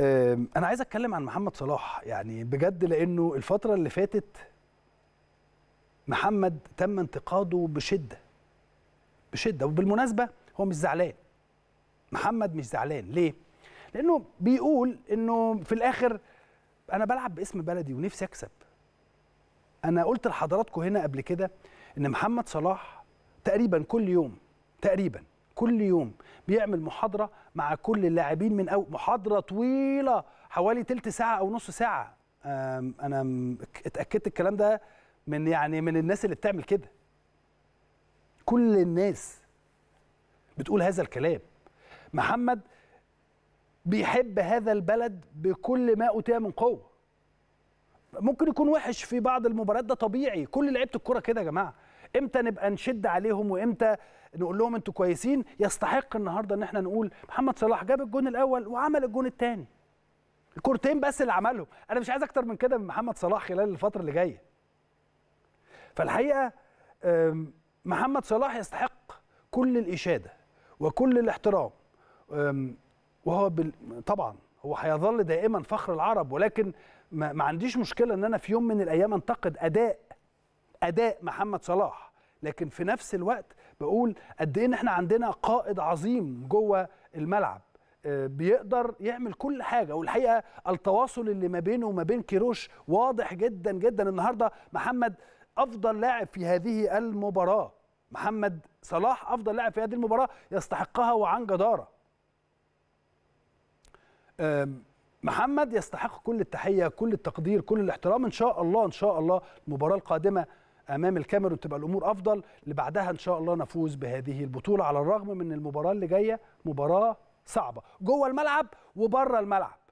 انا عايز اتكلم عن محمد صلاح يعني بجد لانه الفتره اللي فاتت محمد تم انتقاده بشده بشده وبالمناسبه هو مش زعلان محمد مش زعلان ليه لانه بيقول انه في الاخر انا بلعب باسم بلدي ونفسي اكسب انا قلت لحضراتكم هنا قبل كده ان محمد صلاح تقريبا كل يوم تقريبا كل يوم بيعمل محاضره مع كل اللاعبين من أول محاضره طويله حوالي تلت ساعه او نص ساعه انا اتاكدت الكلام ده من يعني من الناس اللي بتعمل كده كل الناس بتقول هذا الكلام محمد بيحب هذا البلد بكل ما أوتيه من قوة ممكن يكون وحش في بعض المباريات ده طبيعي كل لعيبة الكرة كده يا جماعة امتى نبقى نشد عليهم وامتى نقول لهم انتوا كويسين يستحق النهارده ان احنا نقول محمد صلاح جاب الجون الاول وعمل الجون الثاني الكورتين بس اللي عملهم انا مش عايز اكتر من كده من محمد صلاح خلال الفتره اللي جايه فالحقيقه محمد صلاح يستحق كل الاشاده وكل الاحترام وهو بال... طبعا هو هيظل دائما فخر العرب ولكن ما... ما عنديش مشكله ان انا في يوم من الايام انتقد اداء اداء محمد صلاح لكن في نفس الوقت بقول قد ايه ان احنا عندنا قائد عظيم جوه الملعب آه، بيقدر يعمل كل حاجه والحقيقه التواصل اللي ما بينه وما بين كيروش واضح جدا جدا النهارده محمد افضل لاعب في هذه المباراه محمد صلاح افضل لاعب في هذه المباراه يستحقها وعن جداره محمد يستحق كل التحيه كل التقدير كل الاحترام ان شاء الله ان شاء الله المباراه القادمه امام الكاميرون تبقى الامور افضل لبعدها ان شاء الله نفوز بهذه البطوله على الرغم من المباراه اللي جايه مباراه صعبه جوه الملعب وبره الملعب